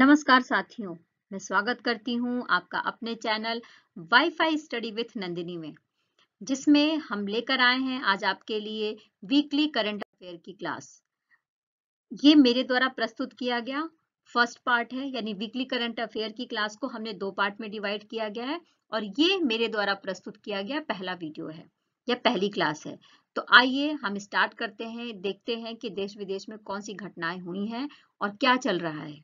नमस्कार साथियों मैं स्वागत करती हूं आपका अपने channel WiFi study with Nandini में जिसमें हम लेकर आए हैं आज आपके लिए वीकली करंट अफेयर की क्लास ये मेरे द्वारा प्रस्तुत किया गया फर्स्ट पार्ट है यानी वीकली करंट अफेयर की क्लास को हमने दो पार्ट में डिवाइड किया गया है और ये मेरे द्वारा प्रस्तुत किया गया पहला वीडियो है या पहली क्लास है तो आइए हम स्टार्ट करते हैं देखते हैं कि देश विदेश में कौन सी घटनाएं हुई हैं और क्या चल रहा है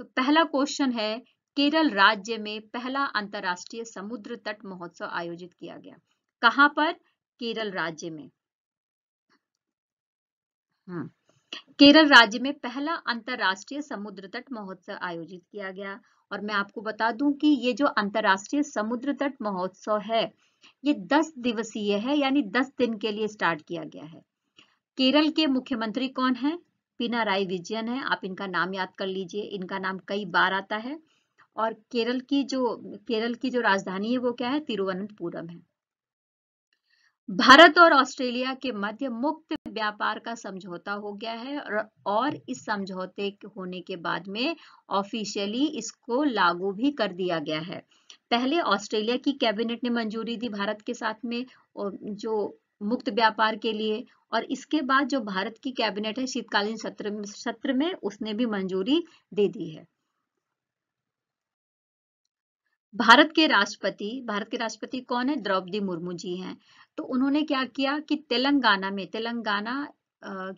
तो पहला क्वेश्चन है केरल राज्य में पहला अंतरराष्ट्रीय समुद्र तट महोत्सव आयोजित किया गया कहां पर केरल राज्य में हम्म, केरल राज्य में पहला अंतर्राष्ट्रीय समुद्र तट महोत्सव आयोजित किया गया और मैं आपको बता दूं कि ये जो अंतर्राष्ट्रीय समुद्र तट महोत्सव है ये 10 दिवसीय है यानी 10 दिन के लिए स्टार्ट किया गया है केरल के मुख्यमंत्री कौन है राय विजयन है आप इनका नाम याद कर लीजिए इनका नाम कई बार आता है और केरल की जो केरल की जो राजधानी है वो क्या है तिरुवनंतपुरम है भारत और ऑस्ट्रेलिया के मध्य मुक्त व्यापार का समझौता हो गया है और इस समझौते होने के बाद में ऑफिशियली इसको लागू भी कर दिया गया है पहले ऑस्ट्रेलिया की कैबिनेट ने मंजूरी दी भारत के साथ में जो मुक्त व्यापार के लिए और इसके बाद जो भारत की कैबिनेट है शीतकालीन सत्र सत्र में उसने भी मंजूरी दे दी है भारत के राष्ट्रपति भारत के राष्ट्रपति कौन है द्रौपदी मुर्मू जी हैं तो उन्होंने क्या किया कि तेलंगाना में तेलंगाना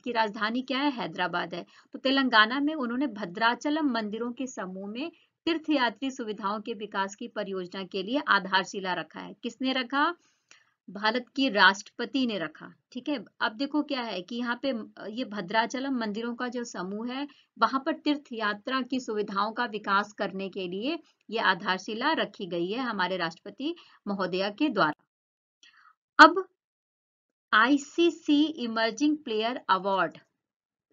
की राजधानी क्या है हैदराबाद है तो तेलंगाना में उन्होंने भद्राचलम मंदिरों के समूह में तीर्थयात्री सुविधाओं के विकास की परियोजना के लिए आधारशिला रखा है किसने रखा भारत की राष्ट्रपति ने रखा ठीक है अब देखो क्या है कि यहाँ पे ये भद्राचलम मंदिरों का जो समूह है वहां पर तीर्थ यात्रा की सुविधाओं का विकास करने के लिए ये आधारशिला रखी गई है हमारे राष्ट्रपति महोदया के द्वारा अब आईसीसी इमर्जिंग प्लेयर अवार्ड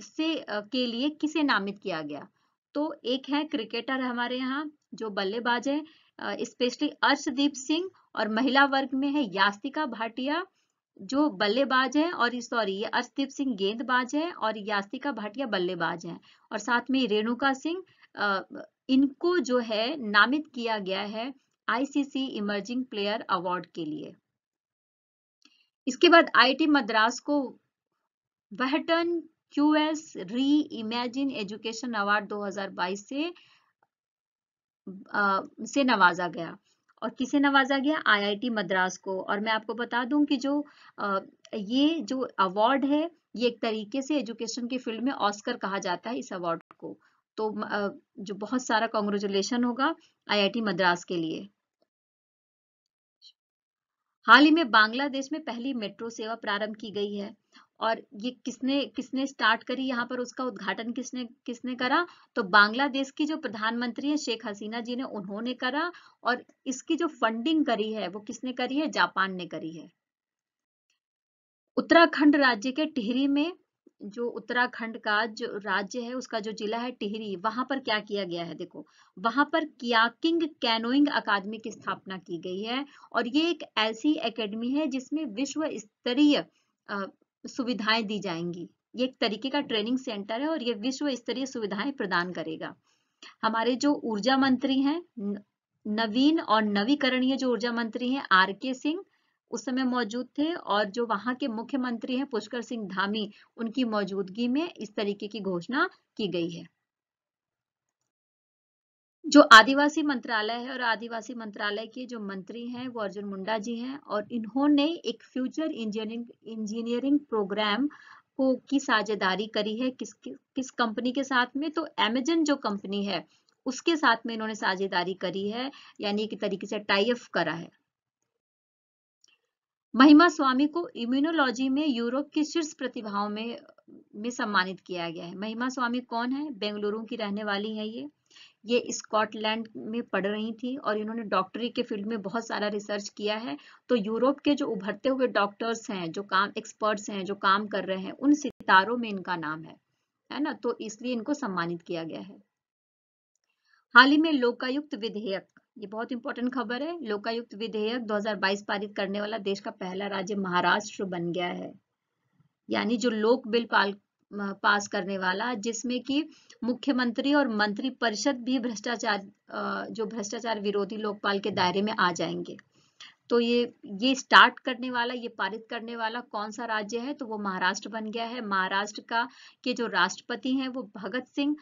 से के लिए किसे नामित किया गया तो एक है क्रिकेटर हमारे यहाँ जो बल्लेबाज है स्पेशली अर्शदीप सिंह और महिला वर्ग में है यास्तिका भाटिया जो बल्लेबाज है और सॉरी ये अर्षदीप सिंह गेंदबाज है और यास्तिका भाटिया बल्लेबाज है और साथ में रेणुका सिंह इनको जो है नामित किया गया है आईसीसी इमर्जिंग प्लेयर अवार्ड के लिए इसके बाद आईटी मद्रास को बहटन QS reimagine education award 2022 से आ, से नवाजा गया और किसे नवाजा गया आईआईटी मद्रास को और मैं आपको बता दूं कि जो ये जो अवार्ड है ये एक तरीके से एजुकेशन के फील्ड में ऑस्कर कहा जाता है इस अवार्ड को तो जो बहुत सारा कॉन्ग्रेचुलेशन होगा आईआईटी मद्रास के लिए हाल ही में बांग्लादेश में पहली मेट्रो सेवा प्रारंभ की गई है और ये किसने किसने स्टार्ट करी यहाँ पर उसका उद्घाटन किसने किसने करा तो बांग्लादेश की जो प्रधानमंत्री है शेख हसीना जी ने उन्होंने करा और इसकी जो फंडिंग करी है वो किसने करी है जापान ने करी है उत्तराखंड राज्य के टिहरी में जो उत्तराखंड का जो राज्य है उसका जो जिला है टिहरी वहां पर क्या किया गया है देखो वहां पर कियाकिंग कैनोइंग अकादमी की स्थापना की गई है और ये एक ऐसी एकेडमी है जिसमें विश्व स्तरीय सुविधाएं दी जाएंगी ये एक तरीके का ट्रेनिंग सेंटर है और ये विश्व स्तरीय सुविधाएं प्रदान करेगा हमारे जो ऊर्जा मंत्री हैं नवीन और नवीकरणीय जो ऊर्जा मंत्री हैं आर के सिंह उस समय मौजूद थे और जो वहां के मुख्यमंत्री हैं पुष्कर सिंह धामी उनकी मौजूदगी में इस तरीके की घोषणा की गई है जो आदिवासी मंत्रालय है और आदिवासी मंत्रालय के जो मंत्री हैं वो अर्जुन मुंडा जी हैं और इन्होंने एक फ्यूचर इंजीनियरिंग इंजीनियरिंग प्रोग्राम को की साझेदारी करी है किस किस कंपनी के साथ में तो एमेजन जो कंपनी है उसके साथ में इन्होंने साझेदारी करी है यानी एक तरीके से टाइप करा है महिमा स्वामी को इम्यूनोलॉजी में यूरोप की शीर्ष प्रतिभाओं में में सम्मानित किया गया है महिमा स्वामी कौन है बेंगलुरु की रहने वाली है ये ये स्कॉटलैंड में पढ़ रही थी और इन्होंने डॉक्टरी के फील्ड में बहुत सारा रिसर्च किया है तो यूरोप के जो उभरते हुए डॉक्टर्स हैं जो काम एक्सपर्ट्स हैं जो काम कर रहे हैं उन सितारों में इनका नाम है है ना तो इसलिए इनको सम्मानित किया गया है हाल ही में लोकायुक्त विधेयक ये बहुत इंपॉर्टेंट खबर है लोकायुक्त विधेयक 2022 पारित करने वाला देश का पहला राज्य महाराष्ट्र बन गया है यानी जो लोक बिल पाल पास करने वाला जिसमें कि मुख्यमंत्री और मंत्री परिषद भी भ्रष्टाचार जो भ्रष्टाचार विरोधी लोकपाल के दायरे में आ जाएंगे तो ये ये स्टार्ट करने वाला ये पारित करने वाला कौन सा राज्य है तो वो महाराष्ट्र बन गया है महाराष्ट्र का के जो राष्ट्रपति हैं वो भगत सिंह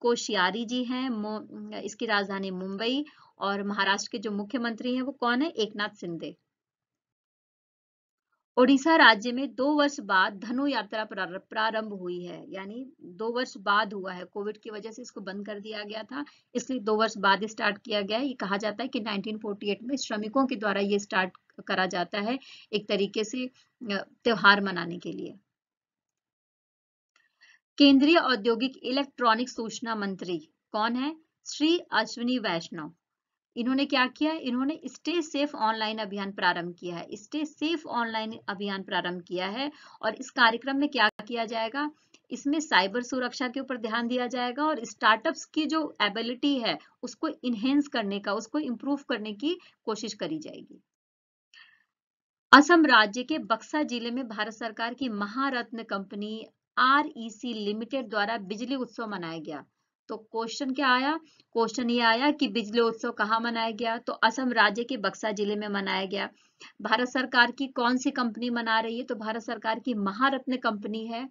कोशियारी जी हैं इसकी राजधानी मुंबई और महाराष्ट्र के जो मुख्यमंत्री हैं वो कौन है एक नाथ सिंधे ओडिशा राज्य में दो वर्ष बाद धनु यात्रा प्रारंभ हुई है यानी दो वर्ष बाद हुआ है कोविड की वजह से इसको बंद कर दिया गया था इसलिए दो वर्ष बाद स्टार्ट किया गया है ये कहा जाता है कि 1948 में श्रमिकों के द्वारा ये स्टार्ट करा जाता है एक तरीके से त्योहार मनाने के लिए केंद्रीय औद्योगिक इलेक्ट्रॉनिक सूचना मंत्री कौन है श्री अश्विनी वैष्णव इन्होंने क्या किया इन्होंने स्टे सेफ ऑनलाइन अभियान प्रारंभ किया है स्टे सेफ ऑनलाइन अभियान प्रारंभ किया है और इस कार्यक्रम में क्या किया जाएगा इसमें साइबर सुरक्षा के ऊपर ध्यान दिया जाएगा और स्टार्टअप्स की जो एबिलिटी है उसको इनहेंस करने का उसको इम्प्रूव करने की कोशिश करी जाएगी असम राज्य के बक्सा जिले में भारत सरकार की Maharatna company REC limited e द्वारा बिजली उत्सव मनाया गया तो क्वेश्चन क्या आया क्वेश्चन ये आया कि बिजली उत्सव कहाँ मनाया गया तो असम राज्य के बक्सा जिले में मनाया गया भारत सरकार की कौन सी कंपनी मना रही है तो भारत सरकार की महारत्न कंपनी है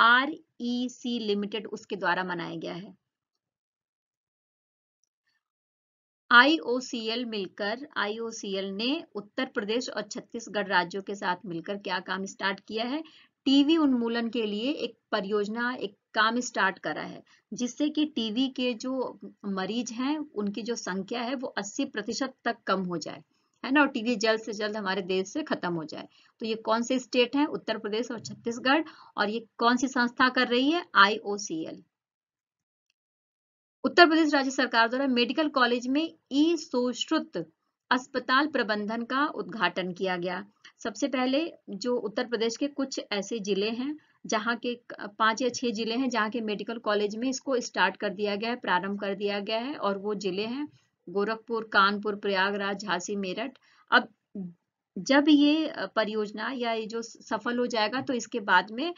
आर ई सी लिमिटेड उसके द्वारा मनाया गया है आईओसीएल मिलकर आईओसीएल ने उत्तर प्रदेश और छत्तीसगढ़ राज्यों के साथ मिलकर क्या काम स्टार्ट किया है टीवी उन्मूलन के लिए एक परियोजना एक काम स्टार्ट करा है जिससे कि टीवी के जो मरीज हैं उनकी जो संख्या है वो 80 प्रतिशत तक कम हो जाए है ना और टीवी जल्द से जल्द हमारे देश से खत्म हो जाए तो ये कौन से स्टेट हैं उत्तर प्रदेश और छत्तीसगढ़ और ये कौन सी संस्था कर रही है आई उत्तर प्रदेश राज्य सरकार द्वारा मेडिकल कॉलेज में ई सुश्रुत अस्पताल प्रबंधन का उद्घाटन किया गया सबसे पहले जो उत्तर प्रदेश के कुछ ऐसे जिले हैं जहाँ के पांच या छह जिले हैं जहाँ के मेडिकल कॉलेज में इसको स्टार्ट कर दिया गया है प्रारंभ कर दिया गया है और वो जिले हैं गोरखपुर कानपुर प्रयागराज झांसी मेरठ अब जब ये परियोजना या ये जो सफल हो जाएगा तो इसके बाद में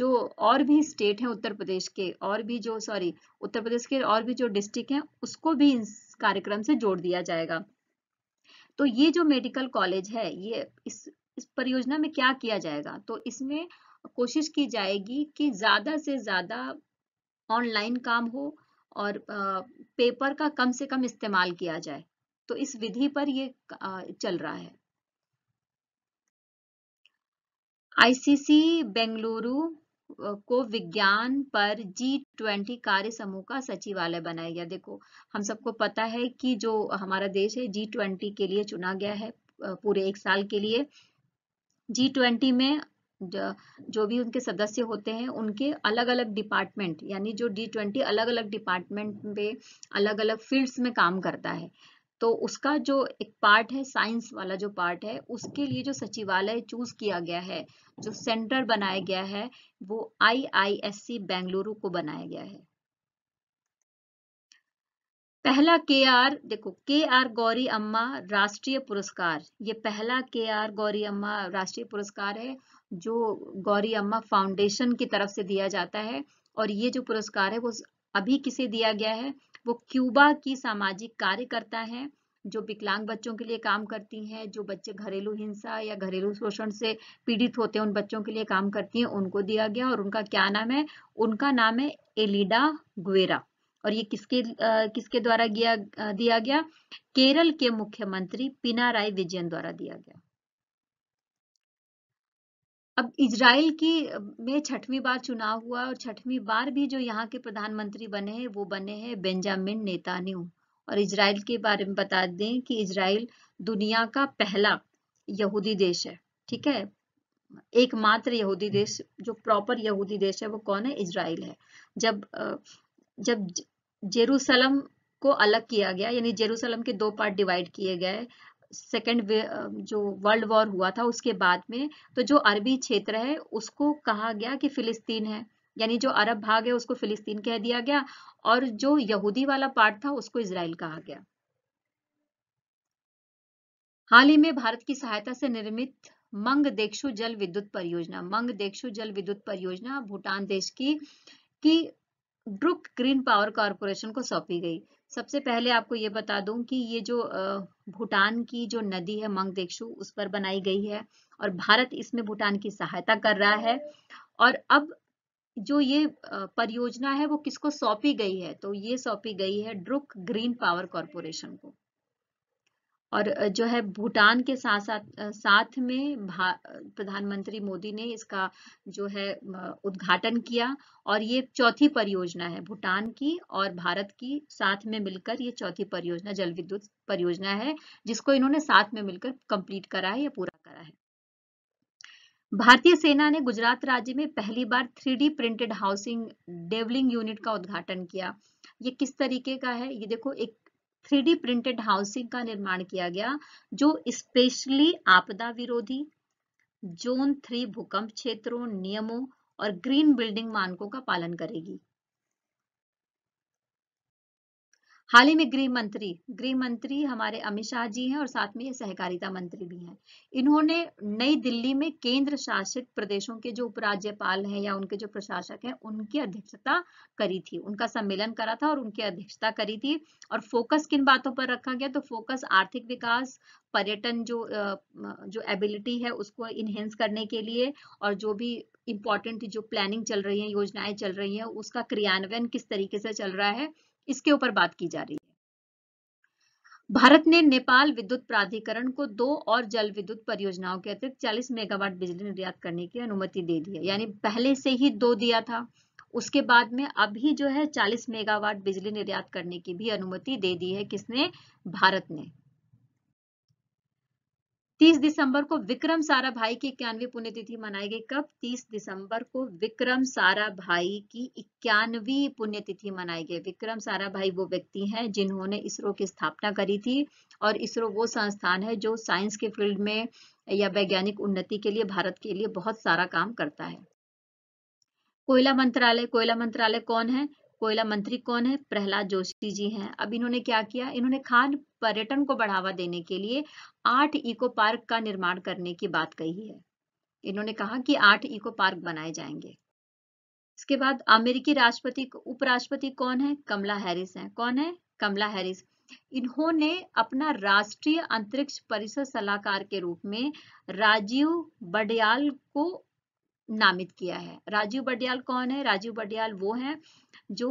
जो और भी स्टेट हैं उत्तर प्रदेश के और भी जो सॉरी उत्तर प्रदेश के और भी जो डिस्ट्रिक्ट हैं उसको भी इस कार्यक्रम से जोड़ दिया जाएगा तो ये जो मेडिकल कॉलेज है ये इस इस परियोजना में क्या किया जाएगा तो इसमें कोशिश की जाएगी कि ज़्यादा से ज़्यादा ऑनलाइन काम हो और पेपर का कम से कम इस्तेमाल किया जाए तो इस विधि पर ये चल रहा है आईसीसी बेंगलुरु को विज्ञान पर जी ट्वेंटी कार्य समूह का सचिवालय बनाया गया देखो हम सबको पता है कि जो हमारा देश है जी ट्वेंटी के लिए चुना गया है पूरे एक साल के लिए जी ट्वेंटी में जो भी उनके सदस्य होते हैं उनके अलग अलग डिपार्टमेंट यानी जो डी ट्वेंटी अलग अलग डिपार्टमेंट पे अलग अलग फील्ड्स में काम करता है तो उसका जो एक पार्ट है साइंस वाला जो पार्ट है उसके लिए जो सचिवालय चूज किया गया है जो सेंटर बनाया गया है वो आईआईएससी बेंगलुरु को बनाया गया है पहला के आर देखो के आर गौरी अम्मा राष्ट्रीय पुरस्कार ये पहला के आर गौरी अम्मा राष्ट्रीय पुरस्कार है जो गौरी अम्मा फाउंडेशन की तरफ से दिया जाता है और ये जो पुरस्कार है वो अभी किसे दिया गया है वो क्यूबा की सामाजिक कार्यकर्ता है जो विकलांग बच्चों के लिए काम करती हैं जो बच्चे घरेलू हिंसा या घरेलू शोषण से पीड़ित होते हैं उन बच्चों के लिए काम करती हैं उनको दिया गया और उनका क्या नाम है उनका नाम है एलिडा गुवेरा और ये किसके आ, किसके द्वारा दिया गया केरल के मुख्यमंत्री पिनाराय विजयन द्वारा दिया गया अब इसराइल की में छठवीं बार चुनाव हुआ और छठवीं बार भी जो यहाँ के प्रधानमंत्री बने हैं वो बने हैं बेंजामिन नेतान्यू और इसराइल के बारे में बता दें कि इसराइल दुनिया का पहला यहूदी देश है ठीक है एकमात्र यहूदी हम्म। देश जो प्रॉपर यहूदी देश है वो कौन है इसराइल है जब जब जेरूसलम को अलग किया गया यानी जेरूसलम के दो पार्ट डिवाइड किए गए सेकेंड जो वर्ल्ड वॉर हुआ था उसके बाद में तो जो अरबी क्षेत्र है उसको कहा गया कि फिलिस्तीन है यानी जो अरब भाग है उसको फिलिस्तीन कह दिया गया और जो यहूदी वाला पार्ट था उसको इसराइल कहा गया हाल ही में भारत की सहायता से निर्मित मंग देक्षु जल विद्युत परियोजना मंग देक्षु जल विद्युत परियोजना भूटान देश की की ब्रुक ग्रीन पावर कॉरपोरेशन को सौंपी गई सबसे पहले आपको ये बता दूं कि ये जो भूटान की जो नदी है मंग मंगदेशु उस पर बनाई गई है और भारत इसमें भूटान की सहायता कर रहा है और अब जो ये परियोजना है वो किसको सौंपी गई है तो ये सौंपी गई है ड्रुक ग्रीन पावर कॉरपोरेशन को और जो है भूटान के साथ साथ साथ में प्रधानमंत्री मोदी ने इसका जो है उद्घाटन किया और ये चौथी परियोजना है भूटान की और भारत की साथ में मिलकर ये चौथी परियोजना जल विद्युत परियोजना है जिसको इन्होंने साथ में मिलकर कंप्लीट करा है या पूरा करा है भारतीय सेना ने गुजरात राज्य में पहली बार three printed housing dwelling unit का उद्घाटन किया ये किस तरीके का है ये देखो एक थ्री प्रिंटेड हाउसिंग का निर्माण किया गया जो स्पेशली आपदा विरोधी जोन थ्री भूकंप क्षेत्रों नियमों और ग्रीन बिल्डिंग मानकों का पालन करेगी हाल ही में गृह मंत्री गृह मंत्री हमारे अमित शाह जी हैं और साथ में ये सहकारिता मंत्री भी हैं इन्होंने नई दिल्ली में केंद्र शासित प्रदेशों के जो उपराज्यपाल हैं या उनके जो प्रशासक हैं उनकी अध्यक्षता करी थी उनका सम्मेलन करा था और उनकी अध्यक्षता करी थी और फोकस किन बातों पर रखा गया तो फोकस आर्थिक विकास पर्यटन जो जो एबिलिटी है उसको इनहेंस करने के लिए और जो भी इम्पोर्टेंट जो प्लानिंग चल रही है योजनाएं चल रही हैं उसका क्रियान्वयन किस तरीके से चल रहा है इसके ऊपर बात की जा रही है भारत ने नेपाल विद्युत प्राधिकरण को दो और जल विद्युत परियोजनाओं के अतिरिक्त 40 मेगावाट बिजली निर्यात करने की अनुमति दे दी है यानी पहले से ही दो दिया था उसके बाद में अभी जो है 40 मेगावाट बिजली निर्यात करने की भी अनुमति दे दी है किसने भारत ने 30 दिसंबर को विक्रम सारा भाई की इक्यानवी पुण्यतिथि मनाई गई कब 30 दिसंबर को विक्रम सारा भाई की इक्यानवी पुण्यतिथि मनाई गई विक्रम सारा भाई वो व्यक्ति हैं जिन्होंने इसरो की स्थापना करी थी और इसरो वो संस्थान है जो साइंस के फील्ड में या वैज्ञानिक उन्नति के लिए भारत के लिए बहुत सारा काम करता है कोयला मंत्रालय कोयला मंत्रालय कौन है कोयला मंत्री कौन है प्रहलाद जोशी जी हैं अब इन्होंने क्या किया इन्होंने खान पर्यटन को बढ़ावा देने के लिए आठ इको पार्क का निर्माण करने की बात कही है इन्होंने कहा कि आठ इको पार्क बनाए जाएंगे इसके बाद अमेरिकी राष्ट्रपति उपराष्ट्रपति कौन है कमला हैरिस है कौन है कमला हैरिस इन्होंने अपना राष्ट्रीय अंतरिक्ष परिषद सलाहकार के रूप में राजीव बडयाल को नामित किया है राजीव बडयाल कौन है राजीव बडयाल वो हैं जो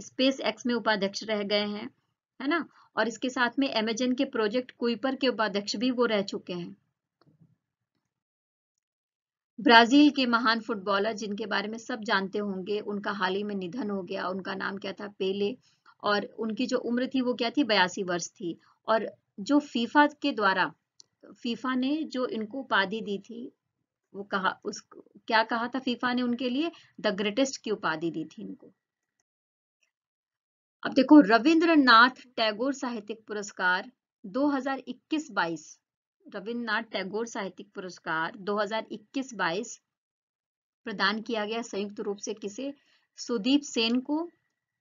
स्पेस एक्स में उपाध्यक्ष रह गए हैं है ना और इसके साथ में एमेजन के प्रोजेक्ट क्विपर के उपाध्यक्ष भी वो रह चुके हैं ब्राजील के महान फुटबॉलर जिनके बारे में सब जानते होंगे उनका हाल ही में निधन हो गया उनका नाम क्या था पेले और उनकी जो उम्र थी वो क्या थी बयासी वर्ष थी और जो फीफा के द्वारा फीफा ने जो इनको उपाधि दी थी वो कहा उस क्या कहा था फीफा ने उनके लिए द ग्रेटेस्ट की उपाधि दी थी इनको अब देखो रविंद्रनाथ टैगोर साहित्यिक पुरस्कार 2021-22 रविंद्रनाथ टैगोर साहित्यिक पुरस्कार 2021-22 प्रदान किया गया संयुक्त रूप से किसे सुदीप सेन को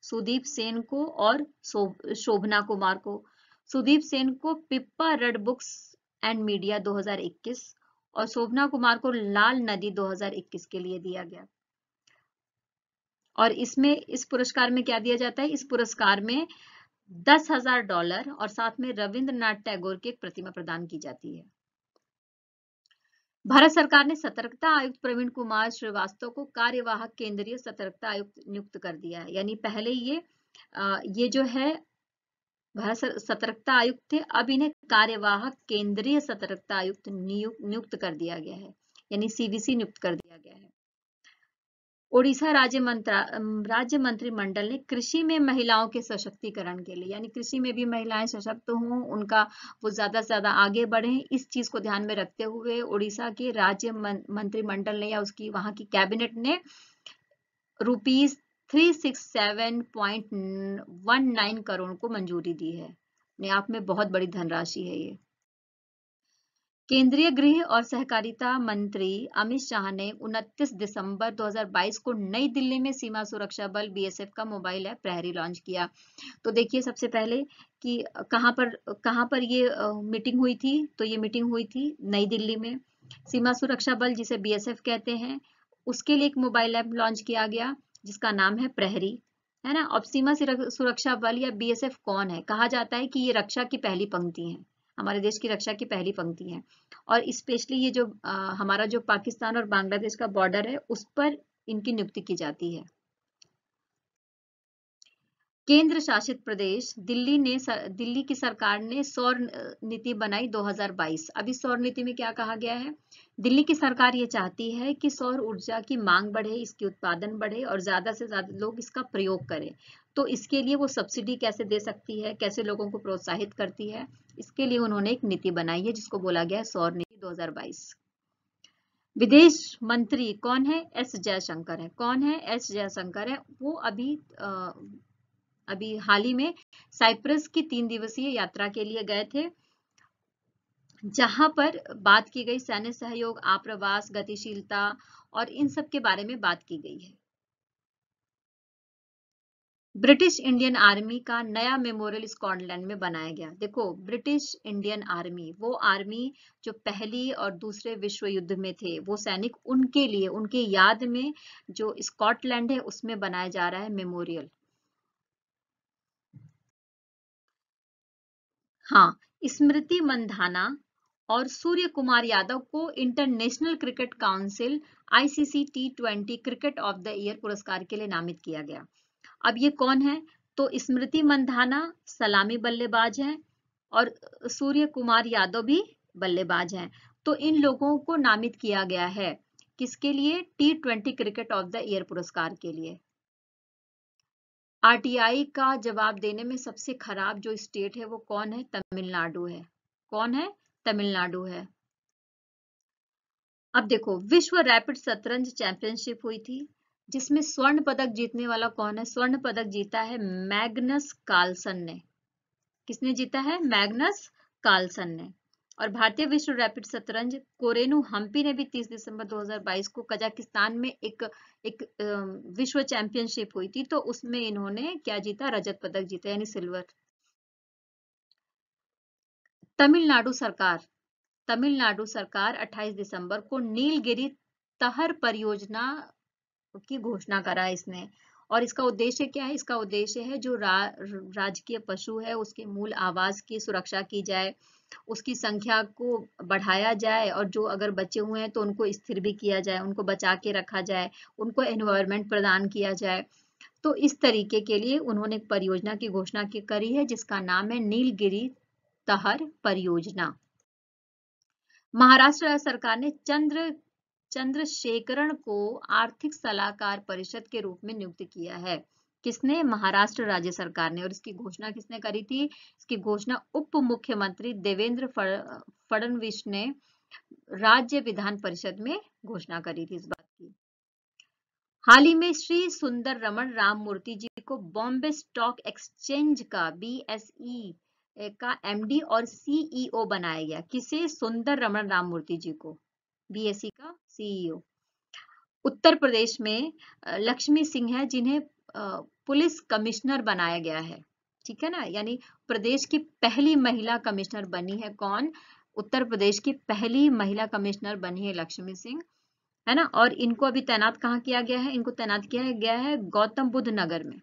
सुदीप सेन को और शोभना कुमार को सुदीप सेन को Pippa red books and media 2021 और शोभना कुमार को लाल नदी 2021 के लिए दिया गया और इसमें इस पुरस्कार में क्या दिया जाता है इस पुरस्कार में दस हजार डॉलर और साथ में रविंद्रनाथ टैगोर की एक प्रतिमा प्रदान की जाती है भारत सरकार ने सतर्कता आयुक्त प्रवीण कुमार श्रीवास्तव को कार्यवाहक केंद्रीय सतर्कता आयुक्त नियुक्त कर दिया है यानी पहले ये ये जो है भारत सतर्कता आयुक्त थे अब इन्हें कार्यवाहक केंद्रीय सतर्कता आयुक्त नियुक्त नियुक्त कर दिया गया है यानी सीवीसी नियुक्त कर दिया गया है ओडिशा राज्य मंत्रा राज्य मंत्रिमंडल ने कृषि में महिलाओं के सशक्तिकरण के लिए यानी कृषि में भी महिलाएं सशक्त हों उनका वो ज़्यादा से ज़्यादा आगे बढ़े इस चीज़ को ध्यान में रखते हुए ओडिशा के राज्य मंत्रिमंडल ने या उसकी वहां की कैबिनेट ने rupees three six seven point one nine crore को मंजूरी दी है अपने आप में बहुत बड़ी धनराशि है ये केंद्रीय गृह और सहकारिता मंत्री अमित शाह ने 29 दिसंबर 2022 को नई दिल्ली में सीमा सुरक्षा बल बीएसएफ का मोबाइल ऐप प्रहरी लॉन्च किया तो देखिए सबसे पहले कि कहाँ पर कहाँ पर ये मीटिंग हुई थी तो ये मीटिंग हुई थी नई दिल्ली में सीमा सुरक्षा बल जिसे बीएसएफ कहते हैं उसके लिए एक मोबाइल ऐप लॉन्च किया गया जिसका नाम है प्रहरी है ना अब सीमा सुरक्षा बल या बीएसएफ कौन है कहा जाता है कि ये रक्षा की पहली पंक्ति है हमारे देश की रक्षा की पहली पंक्ति है और स्पेशली ये जो आ, हमारा जो पाकिस्तान और बांग्लादेश का बॉर्डर है उस पर इनकी नियुक्ति की जाती है केंद्र शासित प्रदेश दिल्ली ने दिल्ली की सरकार ने सौर नीति बनाई 2022 अभी सौर नीति में क्या कहा गया है दिल्ली की सरकार ये चाहती है कि सौर ऊर्जा की मांग बढ़े इसकी उत्पादन बढ़े और ज्यादा से ज्यादा लोग इसका प्रयोग करें तो इसके लिए वो सब्सिडी कैसे दे सकती है कैसे लोगों को प्रोत्साहित करती है इसके लिए उन्होंने एक नीति बनाई है जिसको बोला गया है सौर नीति 2022 विदेश मंत्री कौन है एस जयशंकर है कौन है एस जयशंकर है वो अभी आ, अभी हाल ही में साइप्रस की तीन दिवसीय यात्रा के लिए गए थे जहां पर बात की गई सैन्य सहयोग आप्रवास गतिशीलता और इन सब के बारे में बात की गई है ब्रिटिश इंडियन आर्मी का नया मेमोरियल स्कॉटलैंड में बनाया गया देखो ब्रिटिश इंडियन आर्मी वो आर्मी जो पहली और दूसरे विश्व युद्ध में थे वो सैनिक उनके लिए उनके याद में जो स्कॉटलैंड है उसमें बनाया जा रहा है मेमोरियल हाँ स्मृति मंधाना और सूर्य कुमार यादव को International Cricket Council ICC T twenty cricket of the year पुरस्कार के लिए नामित किया गया अब ये कौन है तो स्मृति मंधाना सलामी बल्लेबाज हैं और सूर्य कुमार यादव भी बल्लेबाज हैं तो इन लोगों को नामित किया गया है किसके लिए T twenty cricket of the year पुरस्कार के लिए आरटीआई का जवाब देने में सबसे खराब जो स्टेट है वो कौन है तमिलनाडु है कौन है तमिलनाडु है अब देखो विश्व रैपिड शतरंज चैंपियनशिप हुई थी जिसमें स्वर्ण पदक जीतने वाला कौन है स्वर्ण पदक जीता है मैग्नस कार्लसन ने किसने जीता है मैग्नस कार्लसन ने और भारतीय विश्व रैपिड शतरंज कोरेनु हम्पी ने भी 30 दिसंबर 2022 को कजाकिस्तान में एक एक विश्व चैंपियनशिप हुई थी तो उसमें इन्होंने क्या जीता रजत पदक जीता यानी सिल्वर तमिलनाडु सरकार तमिलनाडु सरकार 28 दिसंबर को नीलगिरी तहर परियोजना की घोषणा करा इसने और इसका उद्देश्य क्या है इसका उद्देश्य है जो रा, राजकीय पशु है उसके मूल आवास की सुरक्षा की जाए उसकी संख्या को बढ़ाया जाए और जो अगर बचे हुए हैं तो उनको स्थिर भी किया जाए उनको बचा के रखा जाए उनको एनवायरमेंट प्रदान किया जाए तो इस तरीके के लिए उन्होंने एक परियोजना की घोषणा की करी है जिसका नाम है नीलगिरी तहर परियोजना महाराष्ट्र सरकार ने चंद्र चंद्रशेखरन को आर्थिक सलाहकार परिषद के रूप में नियुक्त किया है किसने महाराष्ट्र राज्य सरकार ने और इसकी घोषणा किसने करी थी इसकी घोषणा उप मुख्यमंत्री देवेंद्र फडणवीस ने राज्य विधान परिषद में घोषणा करी थी इस बात की हाल ही में श्री सुंदर रमन राम मूर्ति जी को बॉम्बे स्टॉक एक्सचेंज का बीएसई का एमडी और सीईओ e बनाया गया किसे सुंदर रमन राम मूर्ति जी को बीएसई का सीईओ e उत्तर प्रदेश में लक्ष्मी सिंह है जिन्हें पुलिस कमिश्नर बनाया गया है ठीक है ना यानी प्रदेश की पहली महिला कमिश्नर बनी है कौन उत्तर प्रदेश की पहली महिला कमिश्नर बनी है लक्ष्मी सिंह है ना और इनको अभी तैनात कहाँ किया गया है इनको तैनात किया गया है गौतम बुद्ध नगर में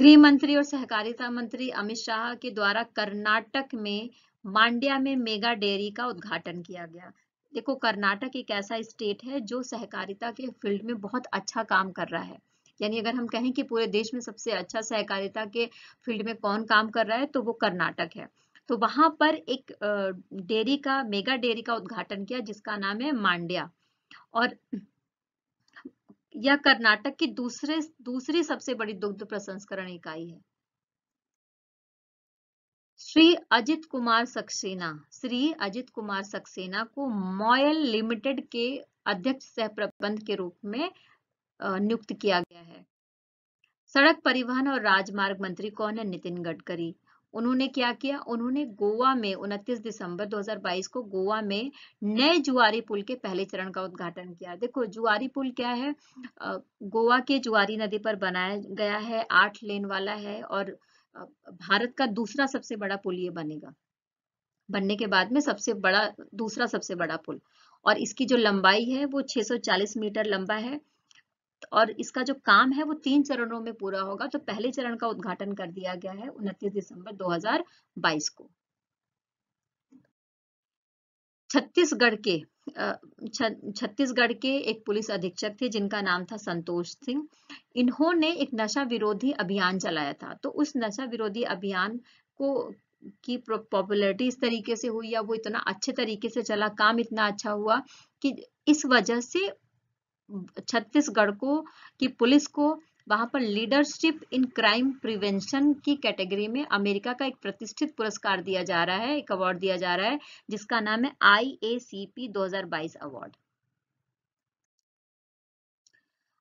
गृह मंत्री और सहकारिता मंत्री अमित शाह के द्वारा कर्नाटक में मांड्या में मेगा डेयरी का उद्घाटन किया गया देखो कर्नाटक एक ऐसा स्टेट है जो सहकारिता के फील्ड में बहुत अच्छा काम कर रहा है यानी अगर हम कहें कि पूरे देश में सबसे अच्छा सहकारिता के फील्ड में कौन काम कर रहा है तो वो कर्नाटक है तो वहां पर एक डेयरी का मेगा डेयरी का उद्घाटन किया जिसका नाम है मांड्या और यह कर्नाटक की दूसरे दूसरी सबसे बड़ी दुग्ध प्रसंस्करण इकाई है श्री अजित कुमार सक्सेना श्री अजित कुमार सक्सेना को मॉयल लिमिटेड के अध्यक्ष सह प्रबंध के रूप में नियुक्त किया गया है सड़क परिवहन और राजमार्ग मंत्री कौन है नितिन गडकरी उन्होंने क्या किया उन्होंने गोवा में 29 दिसंबर 2022 को गोवा में नए जुआरी पुल के पहले चरण का उद्घाटन किया देखो जुआरी पुल क्या है गोवा के जुआरी नदी पर बनाया गया है आठ लेन वाला है और भारत का दूसरा सबसे बड़ा पुल ये बनेगा बनने के बाद में सबसे बड़ा दूसरा सबसे बड़ा पुल और इसकी जो लंबाई है वो 640 मीटर लंबा है और इसका जो काम है वो तीन चरणों में पूरा होगा तो पहले चरण का उद्घाटन कर दिया गया है उनतीस दिसंबर 2022 को छत्तीसगढ़ के छत्तीसगढ़ के एक पुलिस अधीक्षक थे जिनका नाम था संतोष सिंह इन्होंने एक नशा विरोधी अभियान चलाया था तो उस नशा विरोधी अभियान को की पॉपुलरिटी इस तरीके से हुई या वो इतना अच्छे तरीके से चला काम इतना अच्छा हुआ कि इस वजह से छत्तीसगढ़ को की पुलिस को वहां पर लीडरशिप इन क्राइम प्रिवेंशन की कैटेगरी में अमेरिका का एक प्रतिष्ठित पुरस्कार दिया जा रहा है एक अवार्ड दिया जा रहा है जिसका नाम है आई ए सी पी दो हजार बाईस अवार्ड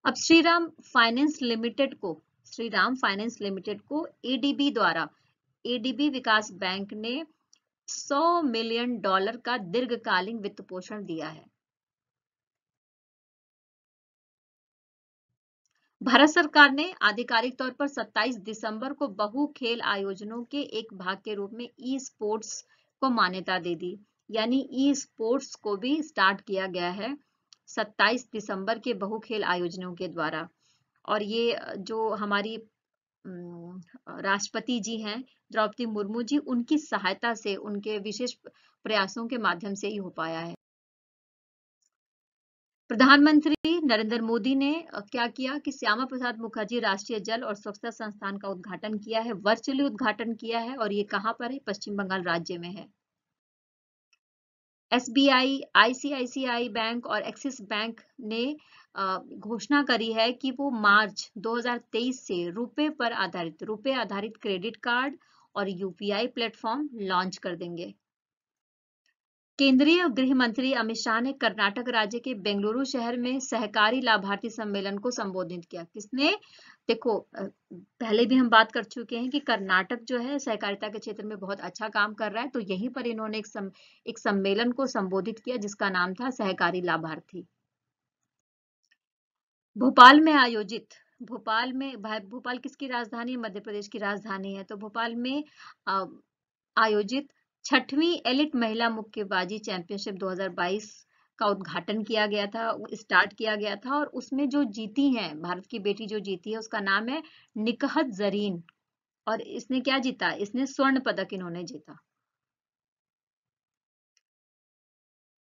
अब श्रीराम फाइनेंस लिमिटेड को श्रीराम फाइनेंस लिमिटेड को एडीबी e द्वारा एडीबी e विकास बैंक ने 100 मिलियन डॉलर का दीर्घकालीन वित्त पोषण दिया है भारत सरकार ने आधिकारिक तौर पर 27 दिसंबर को बहु खेल आयोजनों के एक भाग के रूप में ई स्पोर्ट्स को मान्यता दे दी यानी ई स्पोर्ट्स को भी स्टार्ट किया गया है 27 दिसंबर के बहु खेल आयोजनों के द्वारा और ये जो हमारी राष्ट्रपति जी हैं द्रौपदी मुर्मू जी उनकी सहायता से उनके विशेष प्रयासों के माध्यम से ही हो पाया है प्रधानमंत्री नरेंद्र मोदी ने क्या किया कि श्यामा प्रसाद मुखर्जी राष्ट्रीय जल और स्वच्छता संस्थान का उद्घाटन किया है वर्चुअली उद्घाटन किया है और ये कहां पर है पश्चिम बंगाल राज्य में है एसबीआई, आईसीआईसीआई बैंक और एक्सिस बैंक ने घोषणा करी है कि वो मार्च 2023 से रुपए पर आधारित रुपए आधारित क्रेडिट कार्ड और यूपीआई प्लेटफॉर्म लॉन्च कर देंगे केंद्रीय गृह मंत्री अमित शाह ने कर्नाटक राज्य के बेंगलुरु शहर में सहकारी लाभार्थी सम्मेलन को संबोधित किया किसने देखो पहले भी हम बात कर चुके हैं कि कर्नाटक जो है सहकारिता के क्षेत्र में बहुत अच्छा काम कर रहा है तो यहीं पर इन्होंने एक सम, एक सम्मेलन को संबोधित किया जिसका नाम था सहकारी लाभार्थी भोपाल में आयोजित भोपाल में भोपाल किसकी राजधानी मध्य प्रदेश की राजधानी है तो भोपाल में आयोजित छठवीं एलिट महिला मुक्केबाजी चैंपियनशिप 2022 का उद्घाटन किया गया था स्टार्ट किया गया था और उसमें जो जीती हैं भारत की बेटी जो जीती है उसका नाम है निकहत जरीन और इसने क्या जीता इसने स्वर्ण पदक इन्होंने जीता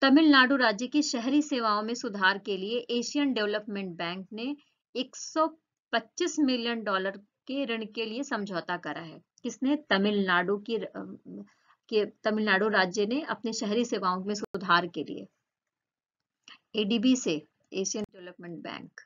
तमिलनाडु राज्य की शहरी सेवाओं में सुधार के लिए एशियन डेवलपमेंट बैंक ने 125 मिलियन डॉलर के ऋण के लिए समझौता करा है किसने तमिलनाडु की कि तमिलनाडु राज्य ने अपने शहरी सेवाओं में सुधार के लिए एडीबी से Asian Development Bank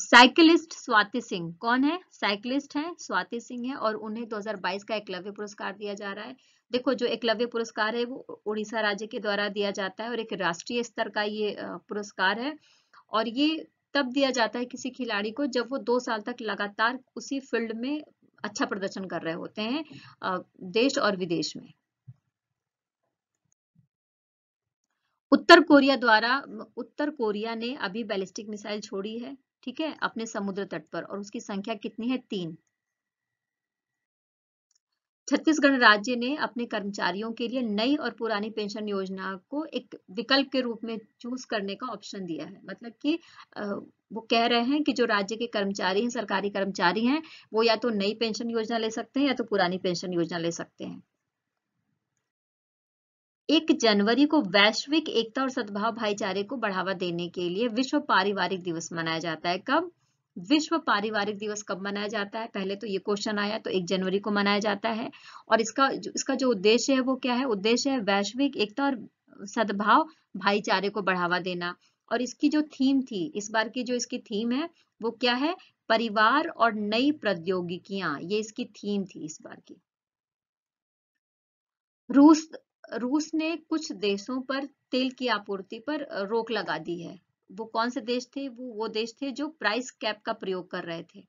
cyclist Swati Singh कौन है साइकिलिस्ट हैं स्वाति सिंह है और उन्हें 2022 का एकलव्य पुरस्कार दिया जा रहा है देखो जो एकलव्य पुरस्कार है वो उड़ीसा राज्य के द्वारा दिया जाता है और एक राष्ट्रीय स्तर का ये पुरस्कार है और ये तब दिया जाता है किसी खिलाड़ी को जब वो दो साल तक लगातार उसी फील्ड में अच्छा प्रदर्शन कर रहे होते हैं देश और विदेश में उत्तर कोरिया द्वारा उत्तर कोरिया ने अभी बैलिस्टिक मिसाइल छोड़ी है ठीक है अपने समुद्र तट पर और उसकी संख्या कितनी है तीन छत्तीसगढ़ राज्य ने अपने कर्मचारियों के लिए नई और पुरानी पेंशन योजना को एक विकल्प के रूप में चूज करने का ऑप्शन दिया है मतलब कि वो कह रहे हैं कि जो राज्य के कर्मचारी हैं सरकारी कर्मचारी हैं वो या तो नई पेंशन योजना ले सकते हैं या तो पुरानी पेंशन योजना ले सकते हैं एक जनवरी को वैश्विक एकता और सद्भाव भाईचारे को बढ़ावा देने के लिए विश्व पारिवारिक दिवस मनाया जाता है कब विश्व पारिवारिक दिवस कब मनाया जाता है पहले तो ये क्वेश्चन आया तो एक जनवरी को मनाया जाता है और इसका इसका जो उद्देश्य है वो क्या है उद्देश्य है वैश्विक एकता और सद्भाव भाईचारे को बढ़ावा देना और इसकी जो थीम थी इस बार की जो इसकी थीम है वो क्या है परिवार और नई प्रौद्योगिकियां ये इसकी थीम थी इस बार की रूस रूस ने कुछ देशों पर तेल की आपूर्ति पर रोक लगा दी है वो कौन से देश थे वो वो देश थे जो प्राइस कैप का प्रयोग कर रहे थे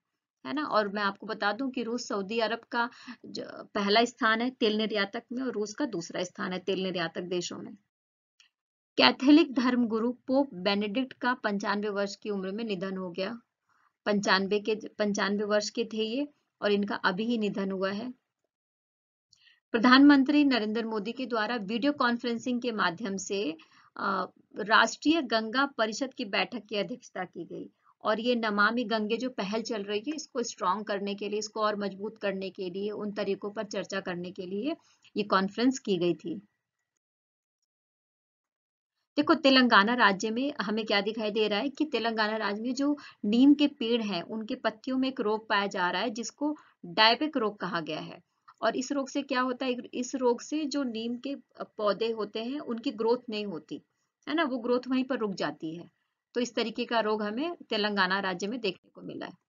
है ना और मैं आपको बता दूं कि रूस सऊदी अरब का पहला स्थान है तेल निर्यातक में और रूस का दूसरा स्थान है तेल निर्यातक देशों में कैथोलिक धर्म गुरु पोप बेनेडिक्ट का पंचानवे वर्ष की उम्र में निधन हो गया पंचानवे के पंचानवे वर्ष के थे ये और इनका अभी ही निधन हुआ है प्रधानमंत्री नरेंद्र मोदी के द्वारा वीडियो कॉन्फ्रेंसिंग के माध्यम से राष्ट्रीय गंगा परिषद की बैठक की अध्यक्षता की गई और ये नमामि गंगे जो पहल चल रही है इसको स्ट्रॉन्ग करने के लिए इसको और मजबूत करने के लिए उन तरीकों पर चर्चा करने के लिए ये कॉन्फ्रेंस की गई थी देखो तेलंगाना राज्य में हमें क्या दिखाई दे रहा है कि तेलंगाना राज्य में जो नीम के पेड़ हैं उनके पत्तियों में एक रोग पाया जा रहा है जिसको डायबिक रोग कहा गया है और इस रोग से क्या होता है इस रोग से जो नीम के पौधे होते हैं उनकी ग्रोथ नहीं होती है ना वो ग्रोथ वहीं पर रुक जाती है तो इस तरीके का रोग हमें तेलंगाना राज्य में देखने को मिला है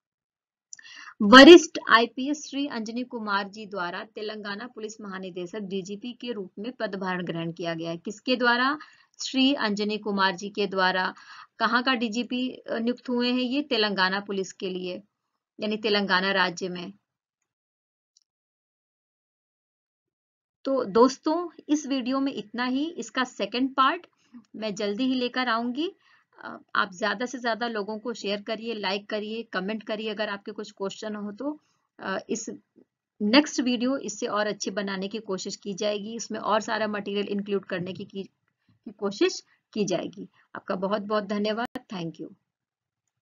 वरिष्ठ आईपीएस श्री अंजनी कुमार जी द्वारा तेलंगाना पुलिस महानिदेशक डीजीपी के रूप में पदभार ग्रहण किया गया है किसके द्वारा श्री अंजनी कुमार जी के द्वारा कहाँ का डीजीपी नियुक्त हुए हैं ये तेलंगाना पुलिस के लिए यानी तेलंगाना राज्य में तो दोस्तों इस वीडियो में इतना ही इसका सेकंड पार्ट मैं जल्दी ही लेकर आऊंगी आप ज़्यादा से ज़्यादा लोगों को शेयर करिए लाइक करिए कमेंट करिए अगर आपके कुछ क्वेश्चन हो तो इस नेक्स्ट वीडियो इससे और अच्छी बनाने की कोशिश की जाएगी इसमें और सारा मटेरियल इंक्लूड करने की, की, की कोशिश की जाएगी आपका बहुत बहुत धन्यवाद थैंक यू